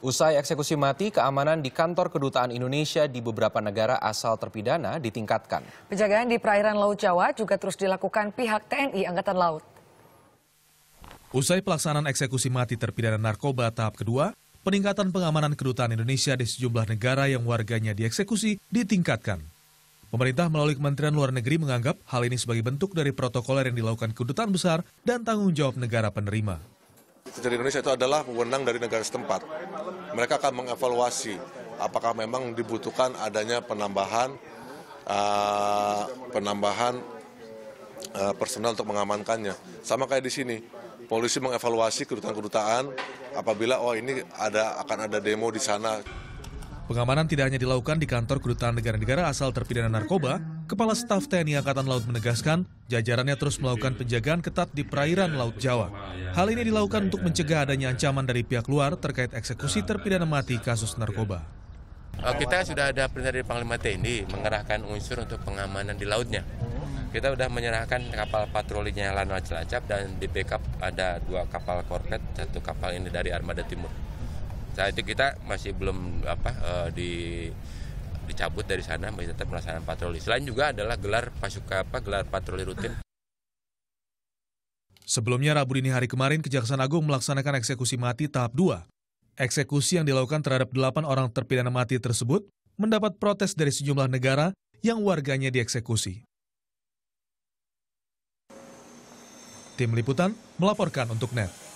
Usai eksekusi mati, keamanan di kantor kedutaan Indonesia di beberapa negara asal terpidana ditingkatkan. Penjagaan di perairan Laut Jawa juga terus dilakukan pihak TNI Angkatan Laut. Usai pelaksanaan eksekusi mati terpidana narkoba tahap kedua, peningkatan pengamanan kedutaan Indonesia di sejumlah negara yang warganya dieksekusi ditingkatkan. Pemerintah melalui Kementerian Luar Negeri menganggap hal ini sebagai bentuk dari protokoler yang dilakukan kedutaan besar dan tanggung jawab negara penerima dari Indonesia itu adalah wewenang dari negara setempat. Mereka akan mengevaluasi apakah memang dibutuhkan adanya penambahan uh, penambahan uh, eh, personal untuk mengamankannya. Sama kayak di sini, polisi mengevaluasi kedutaan-kedutaan apabila oh ini ada akan ada demo di sana. Pengamanan tidak hanya dilakukan di kantor kedutaan negara-negara asal terpidana narkoba, Kepala Staf TNI Angkatan Laut menegaskan jajarannya terus melakukan penjagaan ketat di perairan Laut Jawa. Hal ini dilakukan untuk mencegah adanya ancaman dari pihak luar terkait eksekusi terpidana mati kasus narkoba. Eh, kita sudah ada perintah dari Panglima TNI mengerahkan unsur untuk pengamanan di lautnya. Kita sudah menyerahkan kapal patrolinya Lanua Celacap dan di backup ada dua kapal korvet, satu kapal ini dari Armada Timur nah itu kita masih belum apa e, di dicabut dari sana masih tetap melaksanakan patroli. Selain juga adalah gelar pasukan apa gelar patroli rutin. Sebelumnya Rabu dini hari kemarin Kejaksaan Agung melaksanakan eksekusi mati tahap 2. Eksekusi yang dilakukan terhadap 8 orang terpidana mati tersebut mendapat protes dari sejumlah negara yang warganya dieksekusi. Tim Liputan melaporkan untuk NET.